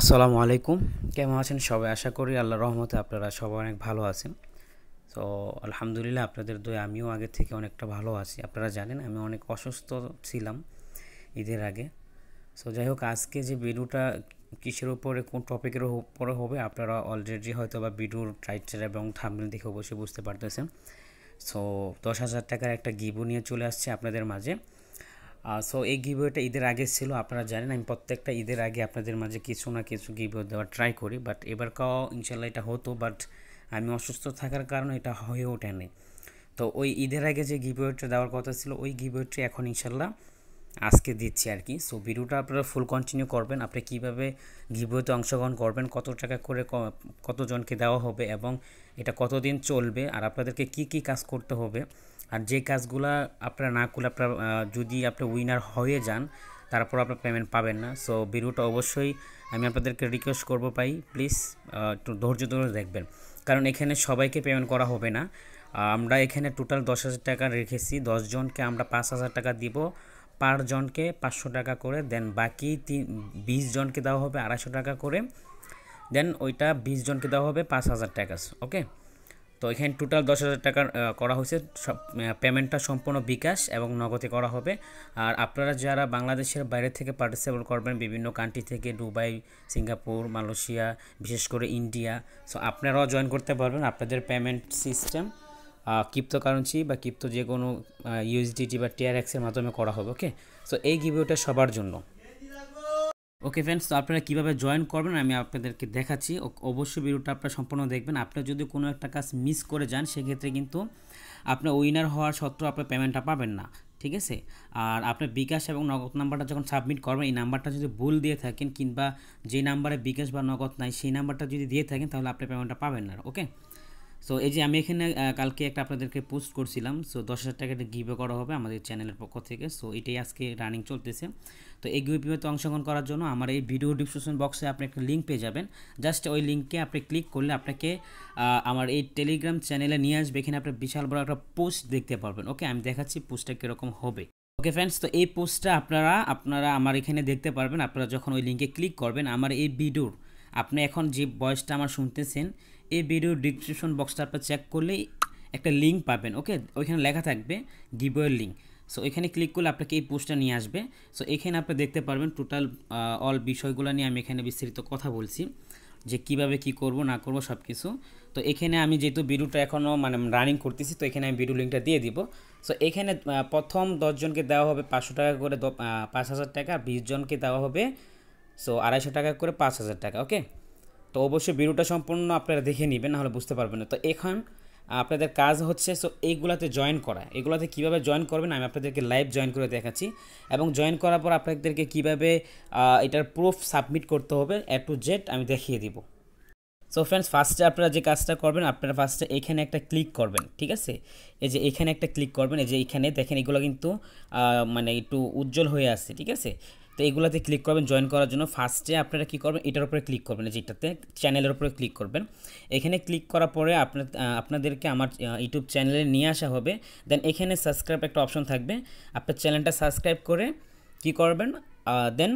আসসালামু আলাইকুম কেমন আছেন সবাই আশা করি আল্লাহ রহমতে আপনারা সবাই অনেক ভালো আছেন তো আলহামদুলিল্লাহ আপনাদের দই আমিও আগের থেকে অনেকটা ভালো আছি আপনারা জানেন আমি অনেক অসুস্থ ছিলাম ঈদের আগে সো যাই হোক আজকে যে ভিডিওটা কিসের উপরে কোন টপিকের উপরে হবে আপনারা অলরেডি হয়তো বা ভিডিওর টাইটেল এবং থামনেল দেখে অবশ্যই বুঝতে পারতেছেন সো দশ হাজার টাকার একটা গিবো নিয়ে চলে আসছে আপনাদের মাঝে সো এই গিভওয়েটা ঈদের আগে ছিল আপনারা জানেন আমি প্রত্যেকটা ঈদের আগে আপনাদের মাঝে কিছু না কিছু গিভওয়ে দেওয়ার ট্রাই করি বাট এবার কাও ইনশাল্লাহ এটা হতো বাট আমি অসুস্থ থাকার কারণে এটা হয়ে ওঠেনি তো ওই ঈদের আগে যে গিভওয়েটা দেওয়ার কথা ছিল ওই গিভওয়েটা এখন ইনশাল্লাহ আজকে দিচ্ছি আর কি সো ভিডিওটা আপনারা ফুল কন্টিনিউ করবেন আপনি কীভাবে গিভওয়েতে অংশগ্রহণ করবেন কত টাকা করে কতজনকে দেওয়া হবে এবং এটা কতদিন চলবে আর আপনাদেরকে কি কি কাজ করতে হবে আর যে কাজগুলো আপনারা না করলে আপনার যদি আপনি উইনার হয়ে যান তারপর আপনার পেমেন্ট পাবেন না সো ভিডিওটা অবশ্যই আমি আপনাদেরকে রিকোয়েস্ট করব পাই প্লিজ একটু ধৈর্য ধরে দেখবেন কারণ এখানে সবাইকে পেমেন্ট করা হবে না আমরা এখানে টোটাল দশ হাজার টাকা রেখেছি দশজনকে আমরা পাঁচ হাজার টাকা দিব পার জনকে পাঁচশো টাকা করে দেন বাকি তিন বিশ জনকে দেওয়া হবে আড়াইশো টাকা করে দেন ওইটা বিশ জনকে দেওয়া হবে পাঁচ হাজার টাকা ওকে তো এখানে টোটাল দশ হাজার টাকার করা হয়েছে পেমেন্টটা সম্পূর্ণ বিকাশ এবং নগদে করা হবে আর আপনারা যারা বাংলাদেশের বাইরে থেকে পার্টিসিপেট করবেন বিভিন্ন কান্ট্রি থেকে দুবাই সিঙ্গাপুর মালয়েশিয়া বিশেষ করে ইন্ডিয়া সো আপনারাও জয়েন করতে পারবেন আপনাদের পেমেন্ট সিস্টেম ক্রিপ্টো কারেন্সি বা ক্রিপ্টো যে কোনো ইউএসডিটি বা টিআরএক্সের মাধ্যমে করা হবে ওকে সো এই গিভিওটা সবার জন্য ওকে ফ্রেন্ডস তো আপনারা কীভাবে জয়েন করবেন আমি আপনাদেরকে দেখাচ্ছি অবশ্যই ভিডিওটা আপনারা সম্পূর্ণ দেখবেন আপনারা যদি কোনো একটা কাজ মিস করে যান সেক্ষেত্রে কিন্তু আপনার উইনার হওয়ার সত্ত্বেও আপনার পেমেন্টটা পাবেন না ঠিক আছে আর আপনার বিকাশ এবং নগদ নাম্বারটা যখন সাবমিট করবেন এই নাম্বারটা যদি ভুল দিয়ে থাকেন কিংবা যে নাম্বারে বিকাশ বা নগদ নাই সেই নাম্বারটা যদি দিয়ে থাকেন তাহলে আপনি পেমেন্টটা পাবেন না ওকে সো এই যে আমি এখানে কালকে একটা আপনাদেরকে পোস্ট করছিলাম সো দশ হাজার টাকা গিভে করা হবে আমাদের চ্যানেলের পক্ষ থেকে সো এটাই আজকে রানিং চলতেছে তো এই গিভেতে অংশগ্রহণ করার জন্য আমার এই ভিডিও ডিসক্রিপশন বক্সে আপনি একটা লিঙ্ক পেয়ে যাবেন জাস্ট ওই লিঙ্কে আপনি ক্লিক করলে আপনাকে আমার এই টেলিগ্রাম চ্যানেলে নিয়ে আসবে এখানে আপনি বিশাল বড় একটা পোস্ট দেখতে পারবেন ওকে আমি দেখাচ্ছি পোস্টটা কীরকম হবে ওকে ফ্রেন্ডস তো এই পোস্টটা আপনারা আপনারা আমার এখানে দেখতে পারবেন আপনারা যখন ওই লিঙ্কে ক্লিক করবেন আমার এই ভিডিওর আপনি এখন যে বয়সটা আমার শুনতেছেন এই ভিডিও ডিসক্রিপশন বক্সটা আপনার চেক করলেই একটা লিঙ্ক পাবেন ওকে ওইখানে লেখা থাকবে গিবয়ের লিঙ্ক সো এখানে ক্লিক করলে আপনাকে এই পোস্টটা নিয়ে আসবে সো এখানে আপনি দেখতে পারবেন টোটাল অল বিষয়গুলো নিয়ে আমি এখানে বিস্তারিত কথা বলছি যে কিভাবে কি করব না করব সব কিছু তো এখানে আমি যেহেতু ভিডিওটা এখনও মানে রানিং করতেছি তো এখানে আমি ভিডিও লিঙ্কটা দিয়ে দিব সো এখানে প্রথম দশজনকে দেওয়া হবে পাঁচশো টাকা করে পাঁচ হাজার টাকা বিশজনকে দেওয়া হবে সো আড়াইশো টাকা করে পাঁচ হাজার টাকা ওকে তো অবশ্যই ভিডিওটা সম্পূর্ণ আপনারা দেখে নেবেন নাহলে বুঝতে পারবেন না তো এখন আপনাদের কাজ হচ্ছে সো এইগুলাতে জয়েন করা এগুলাতে কিভাবে জয়েন করবেন আমি আপনাদেরকে লাইভ জয়েন করে দেখাচ্ছি এবং জয়েন করার পর আপনাদেরকে কিভাবে এটার প্রুফ সাবমিট করতে হবে এ টু জেড আমি দেখিয়ে দিব সো ফ্রেন্ডস ফার্স্টে আপনারা যে কাজটা করবেন আপনারা ফার্স্টে এখানে একটা ক্লিক করবেন ঠিক আছে এই যে এখানে একটা ক্লিক করবেন এই যে এখানে দেখেন এগুলো কিন্তু মানে একটু উজ্জ্বল হয়ে আসছে ঠিক আছে তো এগুলাতে ক্লিক করবেন জয়েন করার জন্য ফার্স্টে আপনারা কী করবেন এটার উপরে ক্লিক করবেন যেটাতে চ্যানেলের উপরে ক্লিক করবেন এখানে ক্লিক করার পরে আপনার আপনাদেরকে আমার ইউটিউব চ্যানেলে নিয়ে আসা হবে দেন এখানে সাবস্ক্রাইব একটা অপশন থাকবে আপনার চ্যানেলটা সাবস্ক্রাইব করে কি করবেন দেন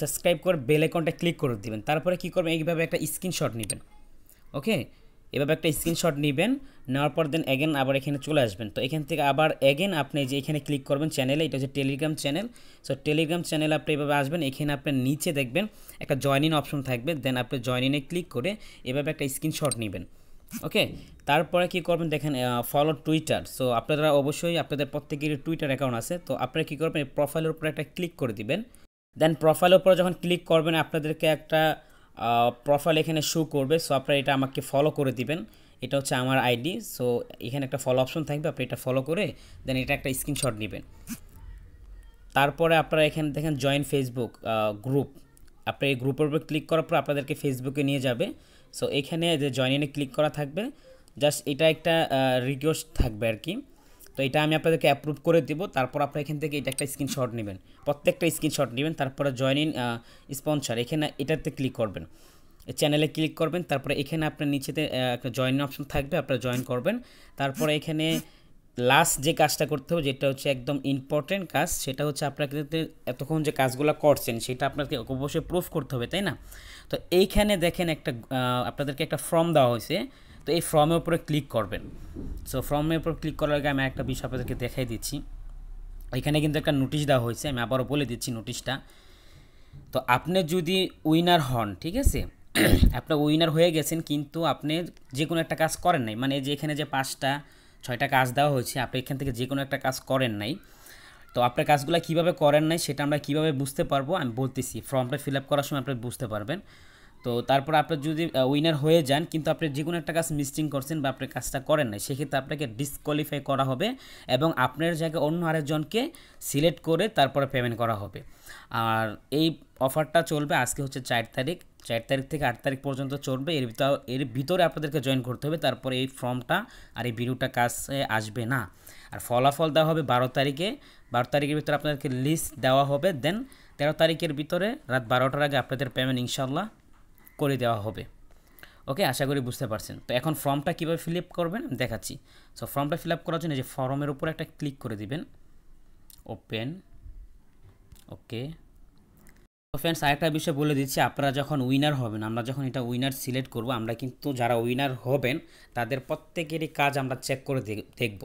সাবস্ক্রাইব করে বেল আইকনটা ক্লিক করে দেবেন তারপরে কি করবেন এইভাবে একটা স্ক্রিনশট নেবেন ওকে এভাবে একটা স্ক্রিনশট নেবেন নেওয়ার পর দেন অ্যাগেন আবার এখানে চলে আসবেন তো এখান থেকে আবার অ্যাগেন আপনি যে এখানে ক্লিক করবেন চ্যানেলে এটা হচ্ছে Telegram channel so Telegram channel আপনি এভাবে আসবেন এখানে আপনি নিচে দেখবেন একটা জয়েন ইন অপশন থাকবে দেন আপনি জয়েন ইনে ক্লিক করে এভাবে একটা স্ক্রিনশট নেবেন ওকে তারপরে কি করবেন দেখেন ফলো টুইটার সো আপনারা অবশ্যই আপনাদের প্রত্যেকেরই টুইটার অ্যাকাউন্ট আছে তো আপনারা কী করবেন প্রোফাইলের উপরে একটা ক্লিক করে দিবেন দেন প্রোফাইলের উপরে যখন ক্লিক করবেন আপনাদেরকে একটা প্রোফাইল এখানে শো করবে সো আপনারা এটা আমাকে ফলো করে দিবেন এটা হচ্ছে আমার আইডি সো এখানে একটা ফলো অপশন থাকবে আপনি এটা ফলো করে দেন এটা একটা স্ক্রিনশট নেবেন তারপরে আপনারা এখানে দেখেন জয়েন ফেসবুক গ্রুপ আপনার এই গ্রুপের উপর ক্লিক করার পর আপনাদেরকে ফেসবুকে নিয়ে যাবে সো এখানে যে জয়েনে ক্লিক করা থাকবে জাস্ট এটা একটা রিকোয়েস্ট থাকবে আর কি তো এটা আমি আপনাদেরকে অ্যাপ্রুভ করে দেব তারপর আপনারা এখান থেকে এটা একটা স্ক্রিনশট নেবেন প্রত্যেকটা স্ক্রিনশট নেবেন তারপরে জয়েন ইন স্পন্সার এখানে এটাতে ক্লিক করবেন চ্যানেলে ক্লিক করবেন তারপরে এখানে আপনার নিচেতে একটা জয়েন অপশন থাকবে আপনারা জয়েন করবেন তারপরে এখানে লাস্ট যে কাজটা করতে হবে যেটা হচ্ছে একদম ইম্পর্টেন্ট কাজ সেটা হচ্ছে আপনাকে এতক্ষণ যে কাজগুলো করছেন সেটা আপনাকে অবশ্যই প্রুফ করতে হবে তাই না তো এইখানে দেখেন একটা আপনাদেরকে একটা ফর্ম দেওয়া হয়েছে তো এই ফর্মের উপরে ক্লিক করবেন সো ফর্মের উপর ক্লিক করার আগে আমি একটা বিষয় আপনাদেরকে দেখাই দিচ্ছি এখানে কিন্তু একটা নোটিশ দেওয়া হয়েছে আমি আবারও বলে দিচ্ছি নোটিশটা তো আপনি যদি উইনার হন ঠিক আছে আপনার উইনার হয়ে গেছেন কিন্তু আপনি যে কোনো একটা কাজ করেন নাই মানে যে এখানে যে পাঁচটা ছয়টা কাজ দেওয়া হয়েছে আপনি এখান থেকে যে কোনো একটা কাজ করেন নাই তো আপনার কাজগুলো কিভাবে করেন নাই সেটা আমরা কিভাবে বুঝতে পারবো আমি বলতেছি ফর্মটা ফিল আপ করার সময় আপনি বুঝতে পারবেন তো তারপর আপনার যদি উইনার হয়ে যান কিন্তু আপনি যে কোনো একটা কাজ মিস্টিং করছেন বা আপনি কাজটা করেন না সেক্ষেত্রে আপনাকে ডিসকোয়ালিফাই করা হবে এবং আপনার জায়গায় অন্য আরেকজনকে সিলেক্ট করে তারপরে পেমেন্ট করা হবে আর এই অফারটা চলবে আজকে হচ্ছে চার তারিখ চার তারিখ থেকে আট তারিখ পর্যন্ত চলবে এর এর ভিতরে আপনাদেরকে জয়েন করতে হবে তারপরে এই ফর্মটা আর এই ভিডিওটা কাছে আসবে না আর ফলাফল দেওয়া হবে বারো তারিখে বারো তারিখের ভিতরে আপনাদেরকে লিস্ট দেওয়া হবে দেন তেরো তারিখের ভিতরে রাত বারোটার আগে আপনাদের পেমেন্ট ইনশাল্লাহ করে দেওয়া হবে ওকে আশা করি বুঝতে পারছেন তো এখন ফর্মটা কীভাবে ফিল আপ করবেন দেখাচ্ছি সো ফর্মটা ফিল আপ করার জন্য যে ফর্মের উপর একটা ক্লিক করে দিবেন ওপেন ওকে তো ফ্রেন্ডস আরেকটা বিষয় বলে দিচ্ছি আপনারা যখন উইনার হবেন আমরা যখন এটা উইনার সিলেক্ট করব আমরা কিন্তু যারা উইনার হবেন তাদের প্রত্যেকেরই কাজ আমরা চেক করে দেখব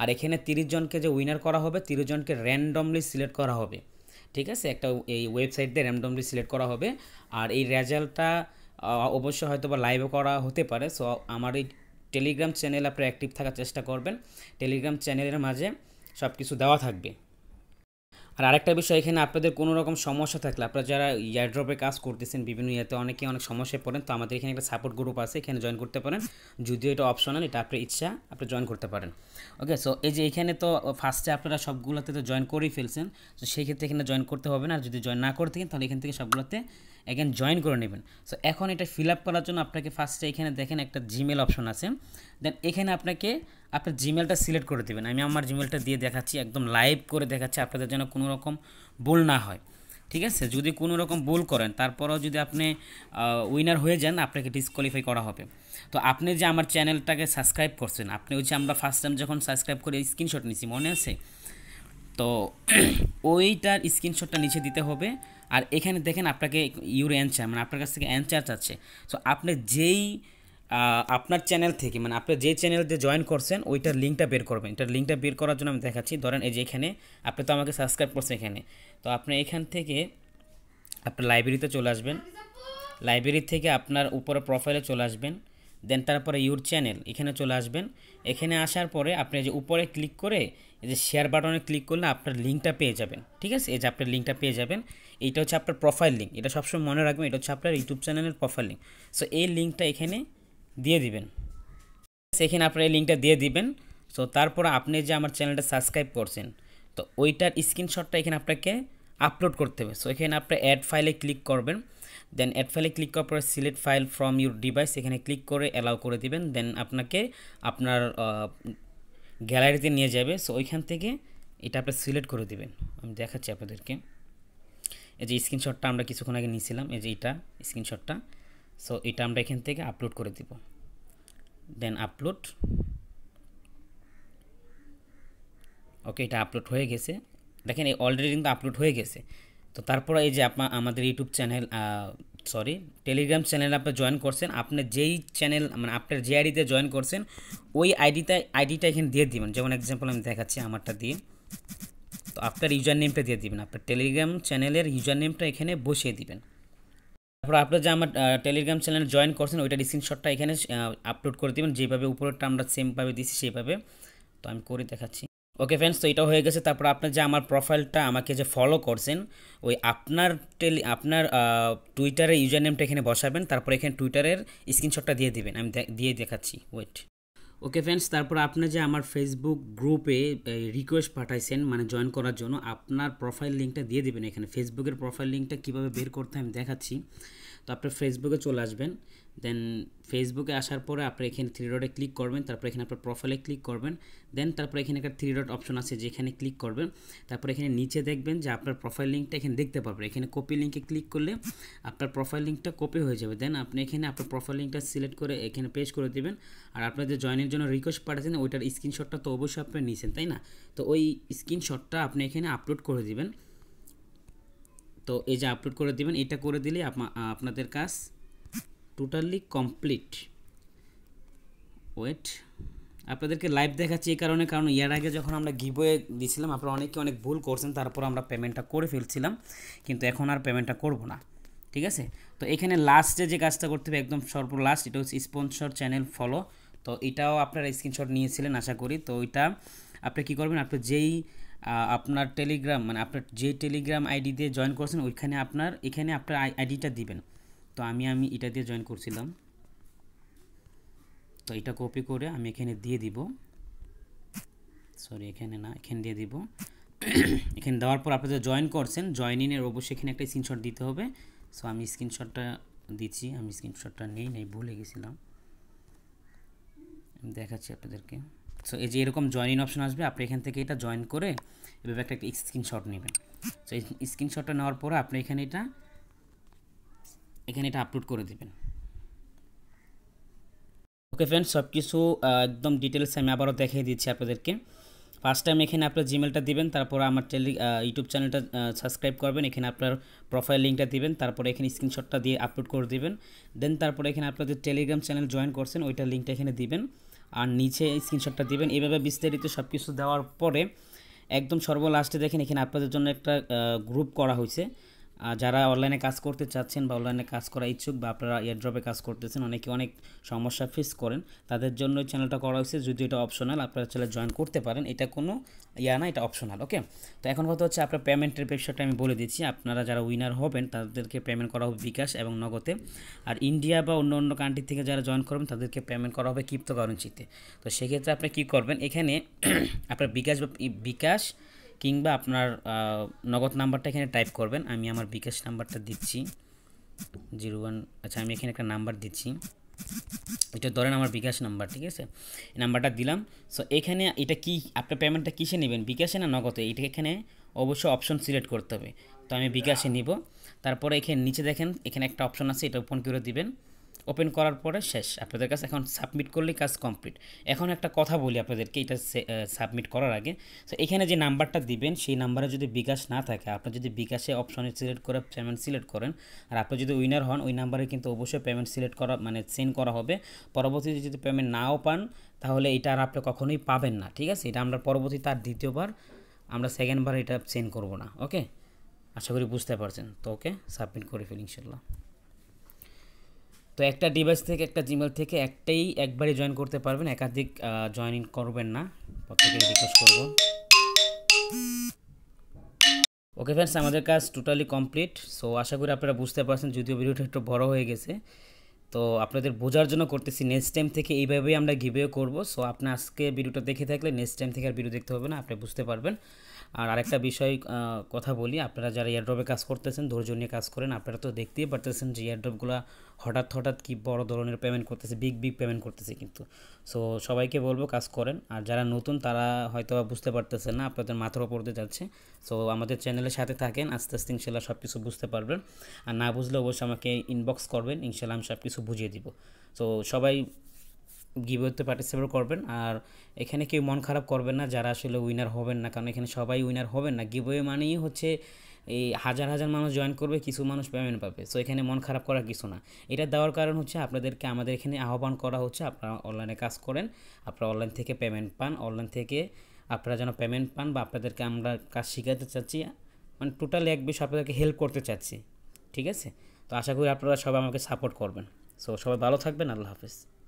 আর এখানে তিরিশ জনকে যে উইনার করা হবে তিরিশ জনকে র্যান্ডমলি সিলেক্ট করা হবে ঠিক আছে একটা এই ওয়েবসাইট দিয়ে র্যান্ডমলি সিলেক্ট করা হবে আর এই রেজাল্টটা অবশ্যই হয়তো বা লাইভে করা হতে পারে সো আমার এই টেলিগ্রাম চ্যানেল আপনি অ্যাক্টিভ থাকার চেষ্টা করবেন টেলিগ্রাম চ্যানেলের মাঝে সব কিছু দেওয়া থাকবে আর আরেকটা বিষয় এখানে আপনাদের কোনো রকম সমস্যা থাকলে আপনারা যারা ইয়ারড্রপে কাজ করতেছেন বিভিন্ন ইয়াতে অনেকে অনেক সমস্যায় পড়েন তো আমাদের এখানে একটা সাপোর্ট গ্রুপ আছে এখানে জয়েন করতে পারেন যদিও এটা অপশনাল এটা আপনার ইচ্ছা আপনি জয়েন করতে পারেন ওকে সো এই যে এখানে তো ফার্স্টে আপনারা সবগুলোতে তো জয়েন করেই ফেলছেন তো সেই ক্ষেত্রে এখানে জয়েন করতে হবে না আর যদি জয়েন না করতে তাহলে এখান থেকে সবগুলোতে এখান জয়েন করে নেবেন সো এখন এটা ফিল আপ করার জন্য আপনাকে ফার্স্টে এখানে দেখেন একটা জিমেল অপশন আছে দেন এখানে আপনাকে আপনার জিমেলটা সিলেক্ট করে দেবেন আমি আমার জিমেলটা দিয়ে দেখাচ্ছি একদম লাইভ করে দেখাচ্ছি আপনাদের যেন কোনো রকম ভুল না হয় ঠিক আছে যদি কোনো রকম ভুল করেন তারপরও যদি আপনি উইনার হয়ে যান আপনাকে ডিসকোয়ালিফাই করা হবে তো আপনি যে আমার চ্যানেলটাকে সাবস্ক্রাইব করছেন আপনি হচ্ছে আমরা ফার্স্ট টাইম যখন সাবস্ক্রাইব করে স্ক্রিনশট নিছি মনে আছে তো ওইটার স্ক্রিনশটটা নিচে দিতে হবে আর এখানে দেখেন আপনাকে ইউর অ্যান্সার মানে আপনার কাছ থেকে অ্যান্সার চাচ্ছে সো আপনি যেই আপনার চ্যানেল থেকে মানে আপনি যে চ্যানেল দিয়ে জয়েন করছেন ওইটার লিঙ্কটা বের করবেন এটার লিঙ্কটা বের করার জন্য আমি দেখাচ্ছি ধরেন এই যে এখানে আপনি তো আমাকে সাবস্ক্রাইব করছেন এখানে তো আপনি এখান থেকে আপনার লাইব্রেরিতে চলে আসবেন লাইব্রেরি থেকে আপনার উপরে প্রোফাইলে চলে আসবেন দেন তারপরে ইউর চ্যানেল এখানে চলে আসবেন এখানে আসার পরে আপনি যে উপরে ক্লিক করে এই যে শেয়ার বাটনে ক্লিক করলে আপনার লিঙ্কটা পেয়ে যাবেন ঠিক আছে এই যে আপনার লিঙ্কটা পেয়ে যাবেন এইটা হচ্ছে আপনার প্রোফাইল লিঙ্ক এটা সবসময় মনে রাখবেন এটা হচ্ছে আপনার ইউটিউব চ্যানেলের প্রোফাইল লিঙ্ক সো এই লিঙ্কটা এখানে দিয়ে দিবেন সেখানে আপনার এই লিঙ্কটা দিয়ে দিবেন সো তারপর আপনি যে আমার চ্যানেলটা সাবস্ক্রাইব করছেন তো ওইটার স্ক্রিনশটটা এখানে আপনাকে আপলোড করতে হবে সো এখানে আপনার অ্যাড ফাইলে ক্লিক করবেন দেন অ্যাড ফাইলে ক্লিক করার পরে select file from your device এখানে ক্লিক করে অ্যালাউ করে দিবেন দেন আপনাকে আপনার গ্যালারিতে নিয়ে যাবে সো ওইখান থেকে এটা আপনার সিলেক্ট করে দিবেন আমি দেখাচ্ছি আপনাদেরকে এই যে স্ক্রিনশটটা আমরা কিছুক্ষণ আগে নিয়েছিলাম এই যে এটা স্ক্রিনশটটা সো এটা আমরা এখান থেকে আপলোড করে দিব দেন আপলোড ওকে এটা আপলোড হয়ে গেছে দেখেন এই অলরেডি কিন্তু আপলোড হয়ে গেছে তো তারপরে এই যে আমাদের YouTube channel sorry Telegram channel আপনি জয়েন করছেন আপনি যেই চ্যানেল মানে আপনার যে আইডিতে জয়েন করছেন ওই আইডিটা আইডিটা এখানে দিয়ে দিবেন যেমন এক্সাম্পল আমি দেখাচ্ছি আমারটা দিয়ে তো আপনার ইউজার নেমটা দিয়ে দিবেন আপনার টেলিগ্রাম চ্যানেলের ইউজার নেমটা এখানে বসিয়ে দিবেন তারপর আপনার যে আমার টেলিগ্রাম চ্যানেল জয়েন করছেন ওইটার স্ক্রিনশটটা এখানে আপলোড করে দেবেন যেভাবে উপরেরটা আমরা সেমভাবে দিচ্ছি সেইভাবে তো আমি করে দেখাচ্ছি ওকে ফ্রেন্ডস তো এটা হয়ে গেছে তারপর আপনার যে আমার প্রোফাইলটা আমাকে যে ফলো করছেন ওই আপনার টেলি আপনার টুইটারের ইউজার নেমটা এখানে বসাবেন তারপর এখানে টুইটারের স্ক্রিনশটটা দিয়ে দেবেন আমি দিয়ে দেখাচ্ছি ওয়েট ওকে ফ্রেন্ডস তারপর আপনি যে আমার ফেসবুক গ্রুপে রিকোয়েস্ট পাঠাইছেন মানে জয়েন করার জন্য আপনার প্রোফাইল লিঙ্কটা দিয়ে দেবেন এখানে ফেসবুকের প্রোফাইল লিঙ্কটা কীভাবে বের করতে আমি দেখাচ্ছি তো আপনার ফেসবুকে চলে আসবেন দেন ফেসবুকে আসার পরে আপনি এখানে থ্রি ডটে ক্লিক করবেন তারপর এখানে আপনার প্রোফাইলে ক্লিক করবেন দেন তারপর এখানে একটা থ্রি ডট অপশন আছে যেখানে ক্লিক করবেন তারপর এখানে নিচে দেখবেন যে আপনার প্রোফাইল লিঙ্কটা এখানে দেখতে পাবেন এখানে কপি লিঙ্কে ক্লিক করলে আপনার প্রোফাইল লিঙ্কটা কপি হয়ে যাবে দেন আপনি এখানে আপনার প্রোফাইল লিঙ্কটা সিলেক্ট করে এখানে পেজ করে দেবেন আর আপনার যে জয়েনের জন্য রিকোয়েস্ট পাঠাচ্ছেন ওইটার স্ক্রিনশটটা তো অবশ্যই আপনি নিয়েছেন তাই না তো ওই স্ক্রিনশটটা আপনি এখানে আপলোড করে দেবেন তো এই যে আপলোড করে দেবেন এটা করে দিলে আপনাদের কাজ টোটালি কমপ্লিট ওয়েট আপনাদেরকে লাইভ দেখাচ্ছি এই কারণে কারণ ইয়ার আগে যখন আমরা গিবোয়ে দিয়েছিলাম আপনারা অনেকে অনেক ভুল করছেন তারপর আমরা পেমেন্টটা করে ফেলছিলাম কিন্তু এখন আর পেমেন্টটা করব না ঠিক আছে তো এখানে লাস্টে যে কাজটা করতে হবে একদম সর্ব লাস্ট এটা হচ্ছে স্পন্সর চ্যানেল ফলো তো এটাও আপনারা স্ক্রিনশট নিয়েছিলেন আশা করি তো এটা আপনি কি করবেন আপনি যেই আপনার টেলিগ্রাম মানে আপনার যে টেলিগ্রাম আইডি দিয়ে জয়েন করছেন ওইখানে আপনার এখানে আপনার আইডিটা দিবেন তো আমি আমি এটা দিয়ে জয়েন করছিলাম তো এটা কপি করে আমি এখানে দিয়ে দিব সরি এখানে না এখানে দিয়ে দিব এখানে দেওয়ার পর আপনারা জয়েন করছেন জয়েন ইনের অবশ্যই এখানে একটা স্ক্রিনশট দিতে হবে সো আমি স্ক্রিনশটটা দিচ্ছি আমি স্ক্রিনশটটা নেই নেই ভুলে গেছিলাম দেখাচ্ছি আপনাদেরকে সো এই যে এরকম জয়েন ইন অপশন আসবে আপনি এখান থেকে এটা জয়েন করে এভাবে একটা স্ক্রিনশট নেবেন সো স্ক্রিনশটটা নেওয়ার পরে আপনি এখানে এটা এখানে এটা আপলোড করে দেবেন ওকে ফ্রেন্ডস সব কিছু একদম ডিটেলস আমি আবারও দেখিয়ে দিচ্ছি আপনাদেরকে ফার্স্ট টাইম এখানে আপনার জিমেলটা দিবেন তারপর আমার টেলি ইউটিউব চ্যানেলটা সাবস্ক্রাইব করবেন এখানে আপনার প্রোফাইল লিঙ্কটা দিবেন তারপরে এখানে স্ক্রিনশটটা দিয়ে আপলোড করে দিবেন দেন তারপরে এখানে আপনাদের টেলিগ্রাম চ্যানেল জয়েন করছেন ওইটার লিঙ্কটা এখানে দিবেন আর নিচে স্ক্রিনশটটা দিবেন এভাবে বিস্তারিত সব কিছু দেওয়ার পরে একদম সর্ব লাস্টে দেখেন এখানে আপনাদের জন্য একটা গ্রুপ করা হয়েছে যারা অনলাইনে কাজ করতে চাচ্ছেন বা অনলাইনে কাজ করা ইচ্ছুক বা আপনারা এয়ারড্রপে কাজ করতেছেন অনেকে অনেক সমস্যা ফেস করেন তাদের জন্য চ্যানেলটা করা হয়েছে যদি এটা অপশনাল আপনারা চ্যানেল জয়েন করতে পারেন এটা কোনো ইয়া না এটা অপশনাল ওকে তো এখন কথা হচ্ছে আপনার পেমেন্টের ব্যবসাটা আমি বলে দিচ্ছি আপনারা যারা উইনার হবেন তাদেরকে পেমেন্ট করা হবে বিকাশ এবং নগদে আর ইন্ডিয়া বা অন্য অন্য কান্ট্রি থেকে যারা জয়েন করবেন তাদেরকে পেমেন্ট করা হবে ক্রিপ্টো কারেন্সিতে তো সেক্ষেত্রে আপনি কী করবেন এখানে আপনার বিকাশ বা বিকাশ কিংবা আপনার নগদ নাম্বারটা এখানে টাইপ করবেন আমি আমার বিকাশ নাম্বারটা দিচ্ছি জিরো ওয়ান আচ্ছা আমি এখানে একটা নাম্বার দিচ্ছি এটা ধরেন আমার বিকাশ নাম্বার ঠিক আছে নাম্বারটা দিলাম সো এখানে এটা কি আপনার পেমেন্টটা কিসে নেবেন বিকাশে না নগদে এটা এখানে অবশ্যই অপশন সিলেক্ট করতে হবে তো আমি বিকাশে নিব তারপরে এখানে নিচে দেখেন এখানে একটা অপশন আছে এটা ওপেন করে দিবেন ওপেন করার পরে শেষ আপনাদের কাছে এখন সাবমিট করলেই কাজ কমপ্লিট এখন একটা কথা বলি আপনাদেরকে এটা সাবমিট করার আগে তো এখানে যে নাম্বারটা দিবেন সেই নাম্বারে যদি বিকাশ না থাকে আপনি যদি বিকাশে অপশনে সিলেক্ট করে পেমেন্ট সিলেক্ট করেন আর আপনি যদি উইনার হন ওই নাম্বারে কিন্তু অবশ্যই পেমেন্ট সিলেক্ট করা মানে সেন্ড করা হবে পরবর্তীতে যদি পেমেন্ট নাও পান তাহলে এটা আর আপনি কখনোই পাবেন না ঠিক আছে এটা আমরা পরবর্তী তার দ্বিতীয়বার আমরা সেকেন্ডবার এটা সেন্ড করব না ওকে আশা করি বুঝতে পারছেন তো ওকে সাবমিট করে ফেলি ইনশাল্লাহ তো একটা ডিভাইস থেকে একটা জিমেল থেকে একটাই একবারই জয়েন করতে পারবেন একাধিক জয়েন ইন করবেন না প্রত্যেকের রিকোয়েস্ট করব ওকে ফ্রেন্ডস আমাদের কাজ টোটালি কমপ্লিট সো আশা করি আপনারা বুঝতে পারছেন যদিও ভিডিওটা একটু বড় হয়ে গেছে তো আপনাদের বোঝার জন্য করতেছি নেক্সট টাইম থেকে এইভাবেই আমরা গিভেও করব সো আপনি আজকে ভিডিওটা দেখে থাকলে নেক্সট টাইম থেকে আর ভিডিও দেখতে হবে না আপনি বুঝতে পারবেন আর আরেকটা বিষয় কথা বলি আপনারা যারা এয়ারড্রপে কাজ করতেছেন ধৈর্য নিয়ে কাজ করেন আপনারা তো দেখতেই পারতেছেন যে এয়ারড্রপগুলো হঠাৎ হঠাৎ কী বড় ধরনের পেমেন্ট করতেছে বিগ বিগ পেমেন্ট করতেছে কিন্তু সো সবাইকে বলবো কাজ করেন আর যারা নতুন তারা হয়তো বুঝতে পারতেছেন না আপনাদের মাথার ওপর দিয়ে যাচ্ছে সো আমাদের চ্যানেলের সাথে থাকেন আস্তে আস্তে ইনশাল্লাহ সব কিছু বুঝতে পারবেন আর না বুঝলে অবশ্যই আমাকে ইনবক্স করবেন ইনশাল্লাহ আমি সব কিছু বুঝিয়ে দিব সো সবাই গিভওয়েতে পার্টিসিপেট করবেন আর এখানে কেউ মন খারাপ করবেন না যারা আসলে উইনার হবেন না কারণ এখানে সবাই উইনার হবেন না গিভওয়ে মানেই হচ্ছে এই হাজার হাজার মানুষ জয়েন করবে কিছু মানুষ পেমেন্ট পাবে সো এখানে মন খারাপ করার কিছু না এটা দেওয়ার কারণ হচ্ছে আপনাদেরকে আমাদের এখানে আহ্বান করা হচ্ছে আপনারা অনলাইনে কাজ করেন আপনারা অনলাইন থেকে পেমেন্ট পান অনলাইন থেকে আপনারা যেন পেমেন্ট পান বা আপনাদেরকে আমরা কাজ শেখাতে চাচ্ছি মানে টোটালি এক বিষয় আপনাদেরকে হেল্প করতে চাচ্ছি ঠিক আছে তো আশা করি আপনারা সবাই আমাকে সাপোর্ট করবেন সো সবাই ভালো থাকবেন আল্লাহ হাফিজ